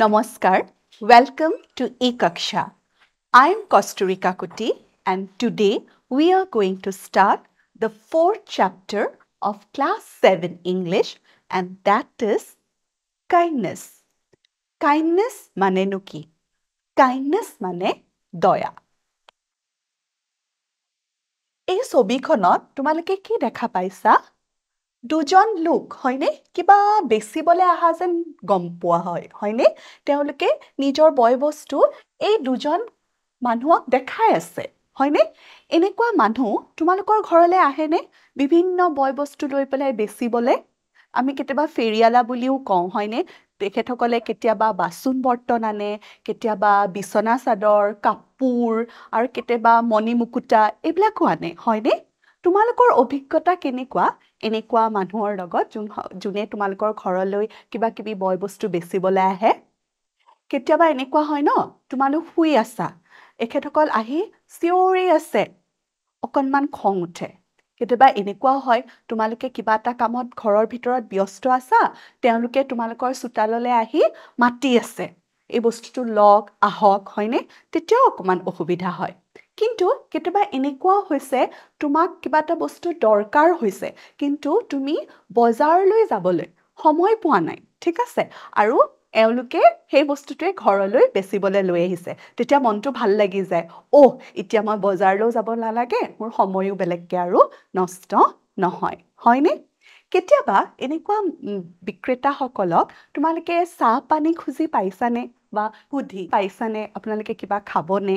Namaskar. Welcome to Ekaksha. I am Kosturika Kuti and today we are going to start the fourth chapter of class 7 English and that is kindness. Kindness mane nuki. Kindness mane doya. এই ছবিখনত তোমালোকে কি দেখা পাইছা দুজন লোক হয়নে কিবা বেচিবলৈ অহা যেন গম পোৱা হয় হয়নে তেওঁলোকে নিজৰ বয় বস্তু এই দুজন মানুহক দেখাই আছে হয়নে এনেকুৱা মানুহ তোমালোকৰ ঘৰলৈ আহেনে বিভিন্ন বয় বস্তু লৈ পেলাই বেচিবলৈ আমি কেতিয়াবা ফেৰিয়ালা বুলিও কওঁ হয়নে তেখেতসকলে কেতিয়াবা বাচন বৰ্তন আনে কেতিয়াবা বিচনা চাদৰ কাপোৰ আৰু কেতিয়াবা মণিমুকুতা এইবিলাকো আনে হয়নে তোমালোকৰ অভিজ্ঞতা কেনেকুৱা এনেকুৱা মানুহৰ লগত যোন যোনে তোমালোকৰ ঘৰলৈ কিবা কিবি বয় বস্তু বেচিবলৈ আহে কেতিয়াবা এনেকুৱা হয় ন তোমালোক শুই আছা এখেতসকল আহি চিঞৰি আছে অকণমান খং উঠে কেতিয়াবা এনেকুৱাও হয় তোমালোকে কিবা এটা কামত ঘৰৰ ভিতৰত ব্যস্ত আছা তেওঁলোকে তোমালোকৰ চোতাললৈ আহি মাতি আছে এই বস্তুটো লওক আহক হয়নে তেতিয়াও অকণমান অসুবিধা হয় কিন্তু কেতিয়াবা এনেকুৱাও হৈছে তোমাক কিবা এটা বস্তু দৰকাৰ হৈছে কিন্তু তুমি বজাৰলৈ যাবলৈ সময় পোৱা নাই ঠিক আছে আৰু এওঁলোকে সেই বস্তুটোৱে ঘৰলৈ বেচিবলৈ লৈ আহিছে তেতিয়া মনটো ভাল লাগি যায় অ'হ এতিয়া মই বজাৰলৈও যাব নালাগে মোৰ সময়ো বেলেগকৈ আৰু নষ্ট নহয় হয়নে কেতিয়াবা এনেকুৱা বিক্ৰেতাসকলক তোমালোকে চাহ পানী খুজি পাইছানে বা সুধি পাইছানে আপোনালোকে কিবা খাবনে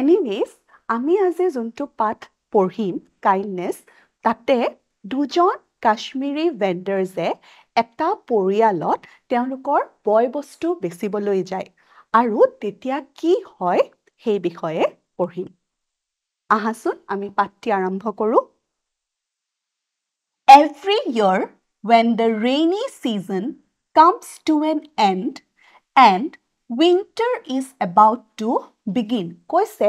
এনিৱেজ আমি আজি যোনটো পাঠ পঢ়িম কাইণ্ডনেছ তাতে দুজন কাশ্মীৰী ভেণ্ডাৰ্ছে এটা পৰিয়ালত তেওঁলোকৰ বয় বস্তু বেচিবলৈ যায় আৰু তেতিয়া কি হয় সেই বিষয়ে পঢ়িম আহাচোন আমি পাঠটি আৰম্ভ কৰোঁ every year when the rainy season comes to an end and winter is about to begin কৈছে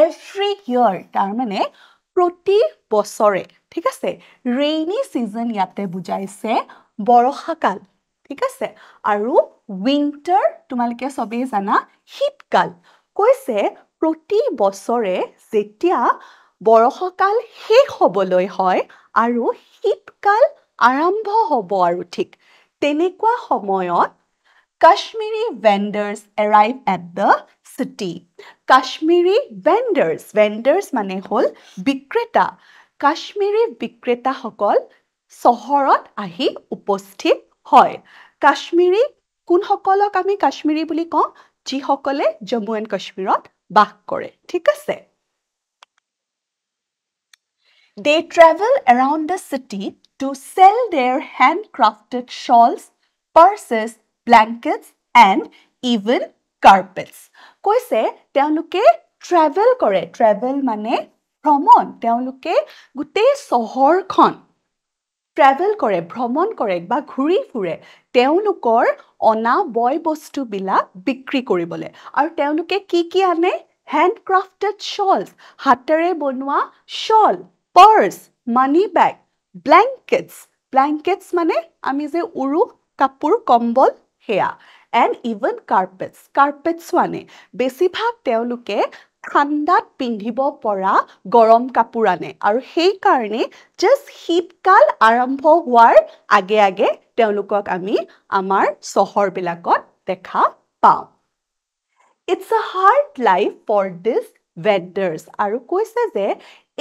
এভৰি ইয়াৰ তাৰমানে প্ৰতি বছৰে ঠিক আছে ৰেইনি ছিজন ইয়াতে বুজাইছে বৰষাকাল ঠিক আছে আৰু উইণ্টাৰ তোমালোকে চবেই জানা শীতকাল কৈছে প্ৰতি বছৰে যেতিয়া বৰষাকাল শেষ হ'বলৈ হয় আৰু শীতকাল আৰম্ভ হ'ব আৰু ঠিক তেনেকুৱা সময়ত Kashmiri vendors arrive at the city. Kashmiri vendors, vendors mane hol bikreta. Kashmiri bikreta hokol sohorot ahi upostit hoy. Kashmiri kun hokolok ami Kashmiri buliko ji hokole Jammu and Kashmirot bak kore. Tikase. They travel around the city to sell their handcrafted shawls, purses, blankets and even carpets কৈছে তেওঁলোকে travel কৰে travel মানে ভ্ৰমণ তেওঁলোকে গোটেই চহৰখন travel কৰে ভ্ৰমণ কৰে বা ঘূৰি ফুৰে তেওঁলোকৰ অনা বয় বস্তুবিলাক বিক্ৰী কৰিবলৈ আৰু তেওঁলোকে কি কি আনে হেণ্ডক্ৰাফ্টেড শ্বলছ হাতেৰে বনোৱা শ্বল পাৰ্ছ মানি বেগ ব্লেংকেটছ ব্লেংকেটছ মানে আমি যে উৰু কাপোৰ কম্বল সেয়া এণ্ড ইভেন কাৰ্পেটছ কাৰ্পেটছো আনে বেছিভাগ তেওঁলোকে ঠাণ্ডাত পিন্ধিব পৰা গৰম কাপোৰ আনে আৰু সেইকাৰণে জাষ্ট শীতকাল আৰম্ভ হোৱাৰ আগে আগে তেওঁলোকক আমি আমাৰ চহৰবিলাকত দেখা পাওঁ it's a hard life for these vendors আৰু কৈছে যে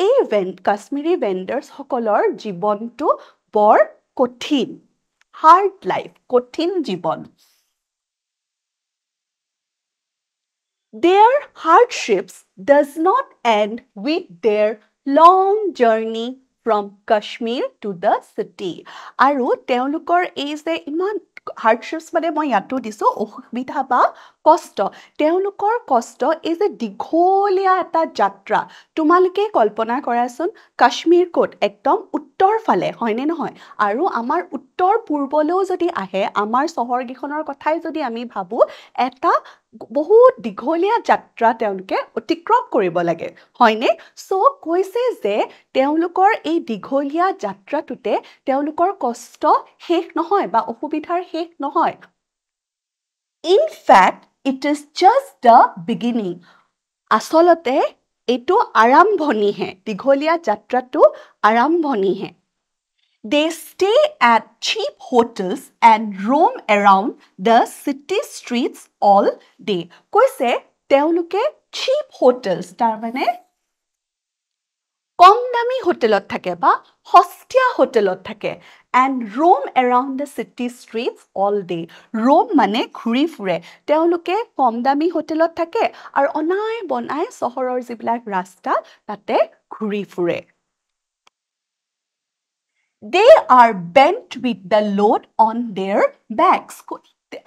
এই ভেন কাশ্মীৰী ভেণ্ডাৰ্ছসকলৰ জীৱনটো বৰ কঠিন হার্ড লাইফ কঠিন জীবন Their hardships does not end with their long journey from Kashmir to the city. আৰু তেওঁলোকৰ এই যে ইমান হাৰ্ডশ্বিপছ মানে মই ইয়াতো দিছোঁ অসুবিধা বা কষ্ট তেওঁলোকৰ কষ্ট এই যে দীঘলীয়া এটা যাত্ৰা তোমালোকে কল্পনা কৰাচোন কাশ্মীৰ ক'ত একদম উত্তৰ ফালে হয়নে নহয় আৰু আমাৰ উত্তৰ পূৰ্বলৈও যদি আহে আমাৰ চহৰকেইখনৰ কথাই যদি আমি ভাবোঁ এটা বহুত দীঘলীয়া যাত্ৰা তেওঁলোকে অতিক্ৰম কৰিব লাগে হয়নে চ' কৈছে যে তেওঁলোকৰ এই দীঘলীয়া যাত্ৰাটোতে তেওঁলোকৰ কষ্ট শেষ নহয় বা অসুবিধাৰ শেষ নহয় in fact it is just the beginning আচলতে এইটো আৰম্ভণিহে দীঘলীয়া যাত্ৰাটো আৰম্ভণিহে they stay at cheap hotels and roam around the city streets all day কৈছে তেওঁলোকে চিপ হোটেলছ তাৰমানে কম দামী হোটেলত থাকে বা সস্তীয়া হোটেলত থাকে and roam around the city street all day roam মানে ঘূৰি ফুৰে তেওঁলোকে কম দামী হোটেলত থাকে আৰু অনাই বনাই চহৰৰ যিবিলাক ৰাস্তা তাতে ঘূৰি ফুৰে they are bent with the load on their bags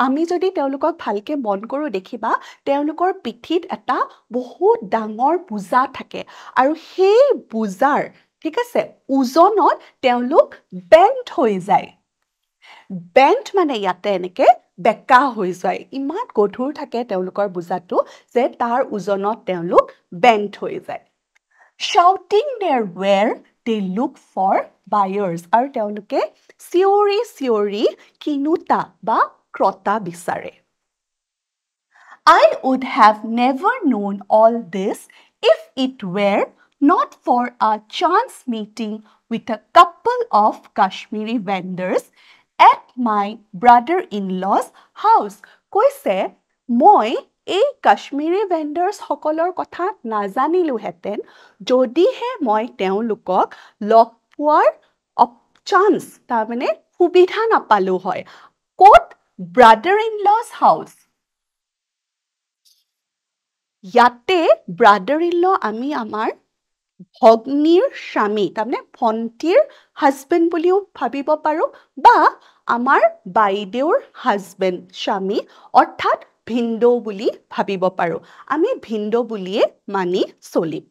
আমি যদি তেওঁলোকক ভালকে মন কৰো দেখিবা তেওঁলোকৰ পিঠিত এটা বহুত ডাঙৰ বোজা থাকে আৰু সেই বোজাৰ ঠিক আছে ওজনত তেওঁলোক বেণ্ট হৈ যায় বেণ্ট মানে ইয়াতে এনেকে বেকা হৈ যায় ইমান গধুৰ থাকে তেওঁলোকৰ বোজাটো যে তাৰ ওজনত তেওঁলোক বেণ্ট হৈ যায় shouting their ware they look for buyers আৰু তেওঁলোকে চিঞৰি চিঞৰি কিনোতা বা ক্ৰতা বিচাৰে I would have never known all this if it were not for a chance meeting with a couple of Kashmiri vendors at my brother in law's house কৈছে মই এই কাশ্মীৰী ভেণ্ডাৰ্ছসকলৰ কথা নাজানিলোহেঁতেন যদিহে মই তেওঁলোকক লগ পোৱাৰ অপ চান্স তাৰমানে সুবিধা নাপালোঁ হয় ব্ৰাদাৰ ইন লজ হাউচ ইয়াতে ব্ৰাদাৰ ইন ল আমি আমাৰ ভগ্নীৰ স্বামী তাৰমানে ভণ্টিৰ হাজবেণ্ড বুলিও ভাবিব পাৰোঁ বা আমাৰ বাইদেউৰ হাজবেণ্ড স্বামী অৰ্থাৎ ভিন্দৌ বুলি ভাবিব পাৰোঁ আমি ভিন্দৌ বুলিয়ে মানি চলিম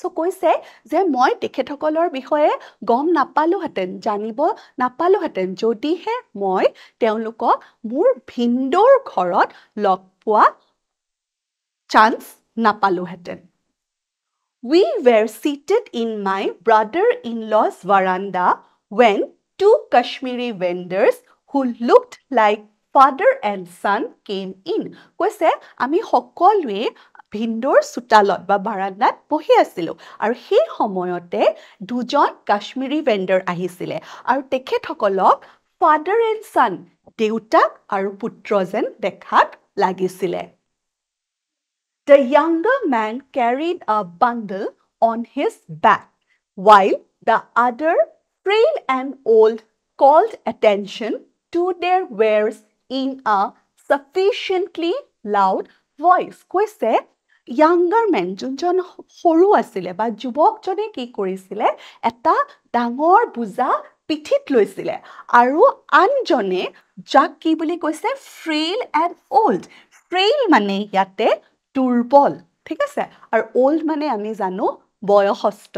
চ' কৈছে যে মই তেখেতসকলৰ বিষয়ে গম নাপালোহেঁতেন জানিব নাপালোহেঁতেন যদিহে মই তেওঁলোকক মোৰ ভিনদৌৰ ঘৰত লগ পোৱা চান্স নাপালোহেঁতেন we were seated in my brother in law's veranda when two Kashmiri vendors who looked like father and son came in কৈছে আমি সকলোৱে ভিন্দৰ চোতালত বা বাৰাণ্ডাত বহি আছিলোঁ আৰু সেই সময়তে দুজন কাশ্মীৰী ভেণ্ডাৰ আহিছিলে আৰু তেখেতসকলক ফাদাৰ এণ্ড ছান দেউতাক আৰু পুত্ৰ যেন দেখাত লাগিছিলে the younger man carried a bundle on his back while the other frail and old called attention to their wares in a চাফিচিয়েণ্টলি loud voice কৈছে ইয়াংগাৰ মেন যোনজন সৰু আছিলে বা যুৱকজনে কি কৰিছিলে এটা ডাঙৰ বোজা পিঠিত লৈছিলে আৰু আনজনে যাক কি বুলি কৈছে ফ্ৰেইল এণ্ড অ'ল্ড ফ্ৰেইল মানে ইয়াতে দুৰ্বল ঠিক আছে আৰু অ'ল্ড মানে আমি জানো বয়সস্থ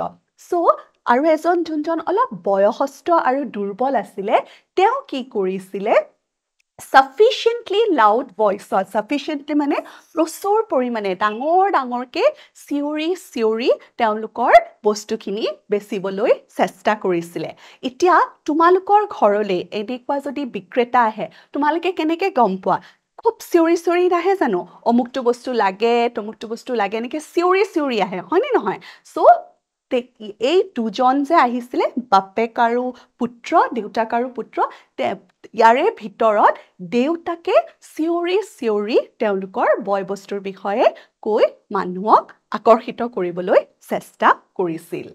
চ' আৰু এজন যোনজন অলপ বয়সস্থ আৰু দুৰ্বল আছিলে তেওঁ কি কৰিছিলে চাফিচিয়েণ্টলি লাউড ভইচত চাফিচিয়েণ্টলি মানে প্ৰচুৰ পৰিমাণে ডাঙৰ ডাঙৰকৈ চিঞৰি চিঞৰি তেওঁলোকৰ বস্তুখিনি বেচিবলৈ চেষ্টা কৰিছিলে এতিয়া তোমালোকৰ ঘৰলৈ এনেকুৱা যদি বিক্ৰেতা আহে তোমালোকে কেনেকৈ গম পোৱা খুব চিঞৰি চিঞৰি নাহে জানো অমুকটো বস্তু লাগে তমুকটো বস্তু লাগে এনেকৈ চিঞৰি চিঞৰি আহে হয়নে নহয় চ' এই দুজন যে আহিছিলে বাপেক আৰু পুত্ৰ দেউতাক আৰু পুত্ৰ ইয়াৰে ভিতৰত দেউতাকে চিঞৰি চিঞৰি তেওঁলোকৰ বয় বস্তুৰ বিষয়ে কৈ মানুহক আকৰ্ষিত কৰিবলৈ চেষ্টা কৰিছিল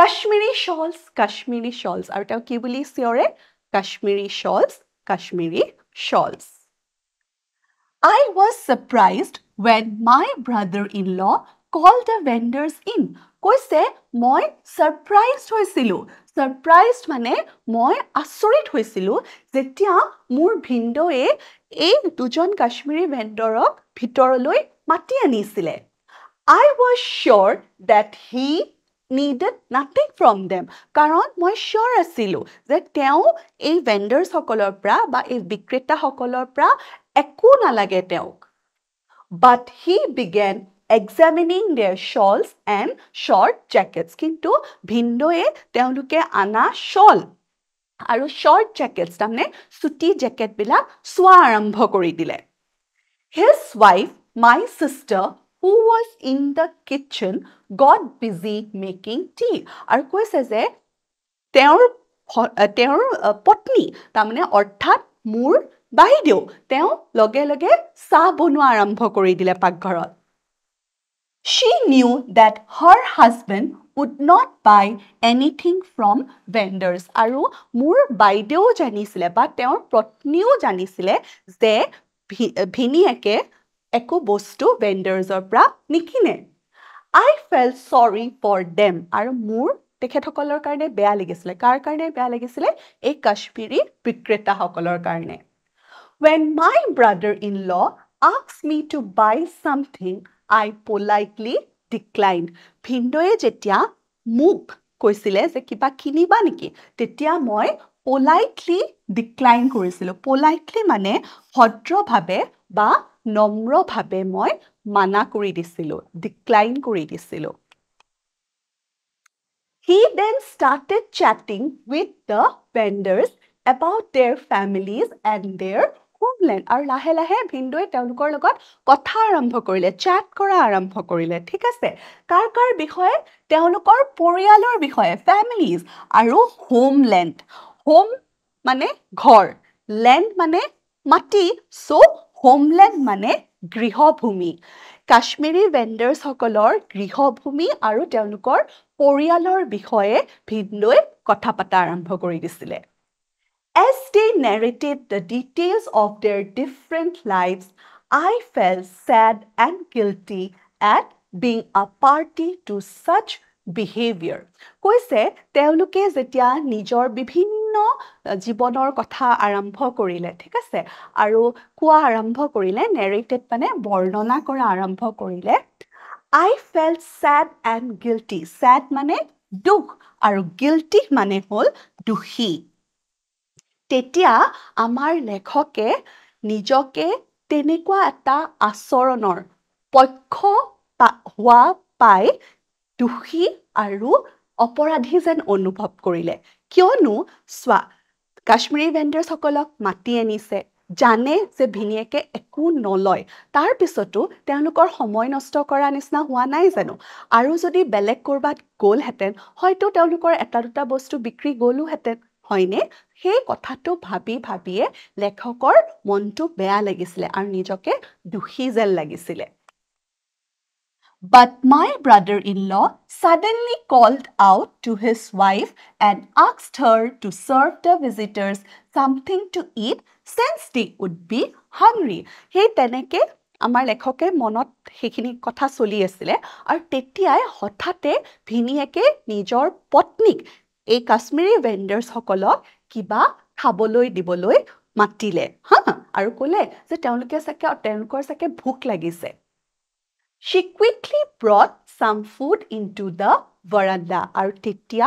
কাশ্মীৰী শ্বলছ কাশ্মীৰী শ্বলছ আৰু তেওঁ কি বুলি চিঞৰে Kashmiri shawls Kashmiri shawls I was surprised when my brother in law' called the ভেণ্ডাৰ্ছ in কৈছে মই ছাৰপ্ৰাইজ হৈছিলোঁ ছাৰপ্ৰাইজ মানে মই আচৰিত হৈছিলোঁ যেতিয়া মোৰ ভিনদয়ে এই দুজন কাশ্মীৰী ভেণ্ডৰক ভিতৰলৈ মাতি আনিছিলে I was sure that he needed nothing from them কাৰণ মই শ্বৰ আছিলোঁ যে তেওঁ এই ভেণ্ডাৰ্ছসকলৰ পৰা বা এই বিক্ৰেতাসকলৰ পৰা একো নালাগে তেওঁক but he began examining their shawls and short jackets. Kintu bhindo e teoluke ana shawl. Aru short jackets tamne suti jacket bila swaram bhokori dile. His wife, my sister, who was in the kitchen, got busy making tea. Aru koi seze teor teor potni tamne orthat mur বাহি দিওঁ তেওঁ লগে লগে চাহ বনোৱা আৰম্ভ কৰি দিলে পাকঘৰত She knew that her husband would not buy anything from vendors. Aru mur baideo janisile, but teon protnio janisile, ze bhinieke eko bostu vendors or pra nikine. I felt sorry for them. Aru mur tekhetokolor karne bealigisle, kar karne bealigisle, e kashpiri pikreta hokolor karne. When my brother in law asked me to buy something, I politely decline ভিনদৈয়ে যেতিয়া মোক কৈছিলে যে কিবা কিনিবা নেকি তেতিয়া মই পলাইটলি ডিক্লাইন কৰিছিলোঁ পলাইটলি মানে ভদ্ৰভাৱে বা নম্ৰভাৱে মই মানা কৰি দিছিলোঁ ডিক্লাইন কৰি দিছিলোঁ he then started chatting with the vendors about their families and their homeland আৰু লাহে লাহে ভিনদুৱে তেওঁলোকৰ লগত কথা আৰম্ভ কৰিলে চেট কৰা আৰম্ভ কৰিলে ঠিক আছে কাৰ কাৰ বিষয়ে তেওঁলোকৰ পৰিয়ালৰ বিষয়ে ফেমিলিজ আৰু হোমলেণ্ড হোম মানে ঘৰ লেণ্ড মানে মাটি চ' হোমলেণ্ড মানে গৃহভূমি কাশ্মীৰী ভেণ্ডাৰ্ছসকলৰ গৃহভূমি আৰু তেওঁলোকৰ পৰিয়ালৰ বিষয়ে ভিনদুৱে কথা পতা আৰম্ভ কৰি দিছিলে As they narrated the details of their different lives, I felt sad and guilty at being a party to such behaviour কৈছে তেওঁলোকে যেতিয়া নিজৰ বিভিন্ন জীৱনৰ কথা আৰম্ভ কৰিলে ঠিক আছে আৰু কোৱা আৰম্ভ কৰিলে নেৰেটেড মানে বৰ্ণনা কৰা আৰম্ভ কৰিলে I felt sad and guilty sad মানে দুখ আৰু গিল্টি মানে হ'ল দোষী তেতিয়া আমাৰ লেখকে নিজকে তেনেকুৱা এটা আচৰণৰ পক্ষ হোৱা পাই দোষী আৰু অপৰাধী যেন অনুভৱ কৰিলে কিয়নো চোৱা কাশ্মীৰী ভেণ্ডাৰ্ছসকলক মাতি আনিছে জানে যে ভিনীয়েকে একো নলয় তাৰপিছতো তেওঁলোকৰ সময় নষ্ট কৰাৰ নিচিনা হোৱা নাই জানো আৰু যদি বেলেগ ক'ৰবাত গ'লহেঁতেন হয়তো তেওঁলোকৰ এটা দুটা বস্তু বিক্ৰী গ'লোহেঁতেন হয়নে সেই কথাটো ভাবি ভাবিয়ে লেখকৰ মনটো বেয়া লাগিছিলে আৰু নিজকে দোষী যেন লাগিছিলে but my brother in law suddenly called out to his wife and আক্সড her to serve the visitors something to eat since they would be hungry সেই তেনেকে আমাৰ লেখকে মনত সেইখিনি কথা চলি আছিলে আৰু তেতিয়াই হঠাতে ভিনীয়েকে নিজৰ পত্নীক এই কাশ্মীৰী ভেণ্ডাৰ্ছসকলক কিবা খাবলৈ দিবলৈ মাতিলে হা আৰু ক'লে যে তেওঁলোকে চাগে তেওঁলোকৰ চাগে ভোক লাগিছে she quickly brought some food into the veranda আৰু তেতিয়া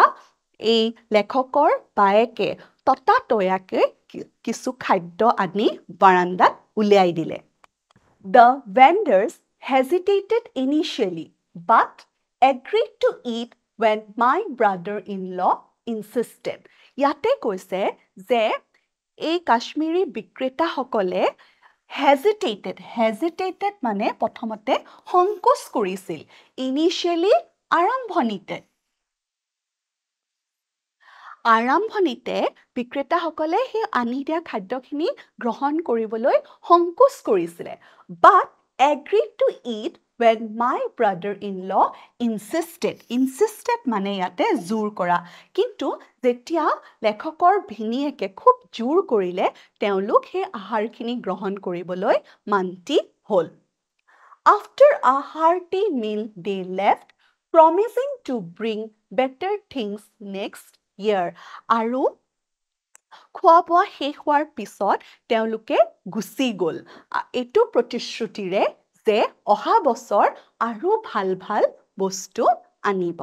এই লেখকৰ বায়েকে ততাতৈয়াকে কিছু খাদ্য আনি বাৰাণ্ডাত উলিয়াই দিলে the vendors hesitated initially but agreed to it when my brother in law insisted ইয়াতে কৈছে যে এই কাশ্মীৰী বিক্ৰেতাসকলে হেজিটেটেড হেজিটেটেড মানে প্ৰথমতে সংকোচ কৰিছিল ইনিচিয়েলি আৰম্ভণিতে আৰম্ভণিতে বিক্ৰেতাসকলে সেই আনি দিয়া খাদ্যখিনি গ্ৰহণ কৰিবলৈ সংকোচ কৰিছিলে বাট agreed to eat when my brother-in-law insisted. Insisted মানে ইয়াতে জোৰ কৰা কিন্তু যেতিয়া লেখকৰ ভিনীয়েকে খুব জোৰ কৰিলে তেওঁলোক সেই আহাৰখিনি গ্ৰহণ কৰিবলৈ মান্তি হ'ল after a hearty meal they left promising to bring better things next year আৰু খোৱা বোৱা শেষ হোৱাৰ পিছত তেওঁলোকে গুচি গ'ল এইটো প্ৰতিশ্ৰুতিৰে যে অহা বছৰ আৰু ভাল ভাল বস্তু আনিব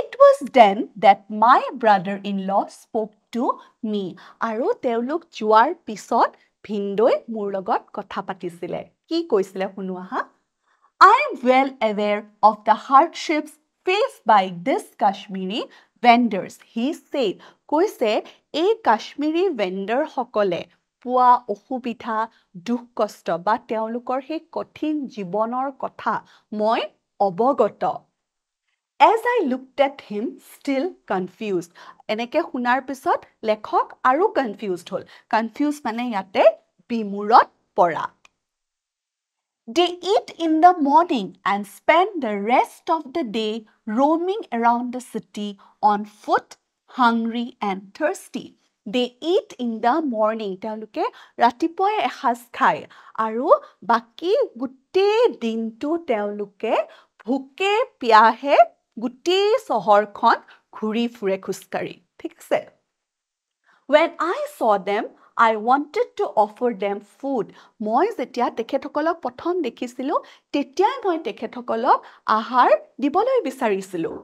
it was then that my brother in law spoke to me আৰু তেওঁলোক যোৱাৰ পিছত ভিনদৈ মোৰ লগত কথা পাতিছিলে কি কৈছিলে শুনোৱা আহা I am well aware of the hardships faced by these Kashmiri vendors he said কৈছে এই কাশ্মীৰী ভেণ্ডাৰসকলে পোৱা অসুবিধা দুখ কষ্ট বা তেওঁলোকৰ সেই কঠিন জীৱনৰ কথা মই অৱগত as I look at him still confuse এনেকৈ শুনাৰ পিছত লেখক আৰু কনফিউজ হ'ল কনফিউজ মানে ইয়াতে বিমূৰত পৰা They eat in the morning and spend the rest of the day roaming around the city on foot, hungry and thirsty. They eat in the morning. তেওঁলোকে ৰাতিপুৱাই এসাঁজ খায় আৰু বাকী গোটেই দিনটো তেওঁলোকে ভোকে পিয়াহে গোটেই চহৰখন ঘূৰি ফুৰে খোজকাঢ়ি ঠিক আছে when I I wanted to offer them food মই যেতিয়া তেখেতসকলক প্ৰথম দেখিছিলোঁ তেতিয়াই মই তেখেতসকলক আহাৰ দিবলৈ বিচাৰিছিলোঁ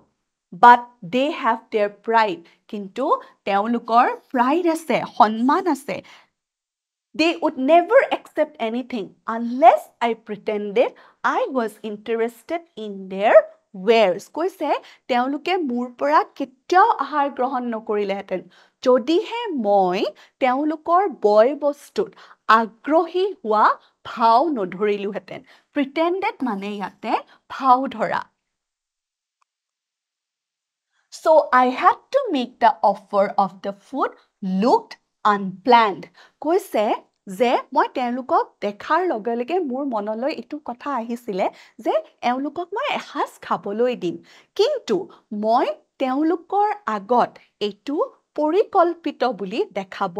but they have their pride কিন্তু তেওঁলোকৰ প্ৰাইড আছে সন্মান আছে they would never accept anything unless I pretended I was interested in their wares কৈছে তেওঁলোকে মোৰ পৰা কেতিয়াও আহাৰ গ্ৰহণ নকৰিলেহেঁতেন যদিহে মই তেওঁলোকৰ বয় বস্তুত আগ্ৰহী হোৱা ভাও নধৰিলোহেঁতেন প্ৰিটেণ্ডেড মানে ইয়াতে ভাও ধৰা so' I have to make the offer of the food look unplanned কৈছে যে মই তেওঁলোকক দেখাৰ লগে লগে মোৰ মনলৈ এইটো কথা আহিছিলে যে এওঁলোকক মই এসাঁজ খাবলৈ দিম কিন্তু মই তেওঁলোকৰ আগত এইটো পৰিকল্পিত বুলি দেখাব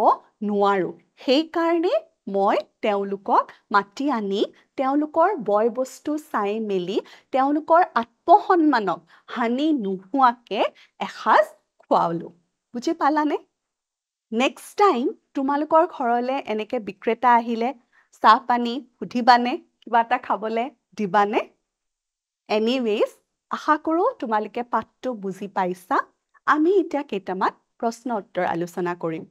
নোৱাৰোঁ সেইকাৰণে মই তেওঁলোকক মাতি আনি তেওঁলোকৰ বয় বস্তু চাই মেলি তেওঁলোকৰ আত্মসন্মানক হানি নোহোৱাকৈ এসাঁজ খুৱালোঁ বুজি পালানে নেক্সট টাইম তোমালোকৰ ঘৰলৈ এনেকৈ বিক্ৰেতা আহিলে চাহ পানী সুধিবানে কিবা এটা খাবলৈ দিবানে এনিৱেইজ আশা কৰোঁ তোমালোকে পাঠটো বুজি পাইছা আমি এতিয়া কেইটামান প্ৰশ্ন উত্তৰ আলোচনা কৰিম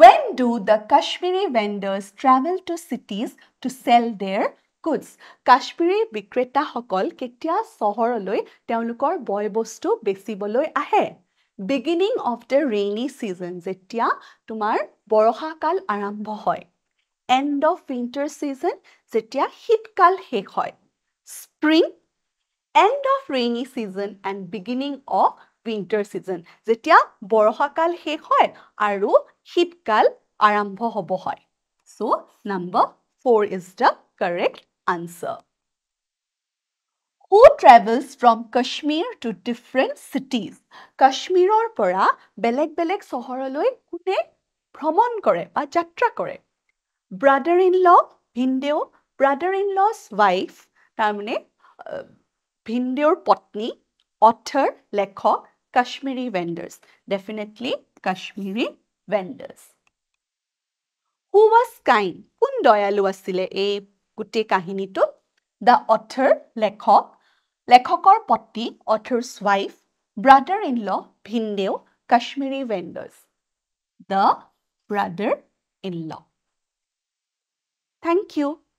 when do the Kashmiri vendors travel to cities to sell their goods Kashmiri বিক্ৰেতাসকল কেতিয়া চহৰলৈ তেওঁলোকৰ বয় বস্তু বেচিবলৈ আহে beginning of the rainy season যেতিয়া তোমাৰ বৰষাকাল আৰম্ভ হয় এণ্ড অফ উইণ্টাৰ ছিজন যেতিয়া শীতকাল শেষ হয় spring end of rainy season and beginning of winter season যেতিয়া বৰষাকাল শেষ হয় আৰু শীতকাল আৰম্ভ হ'ব হয় so' number four is the correct answer who travels from Kashmir to different cities কাশ্মীৰৰ পৰা বেলেগ বেলেগ চহৰলৈ কোনে ভ্ৰমণ কৰে বা যাত্ৰা কৰে ব্ৰাদাৰ ইন ল ভিনদেউ ব্ৰাদাৰ ইন লজ ৱাইফ তাৰমানে ভিনদেউৰ পত্নী অথাৰ লেখক Kashmiri vendors. Definitely Kashmiri vendors. Who was kind? Kun doyalu asile e gute kahini to? The author, lekhok. Lekhokor poti, author's wife, brother-in-law, bhindew, Kashmiri vendors. The brother-in-law. Thank you.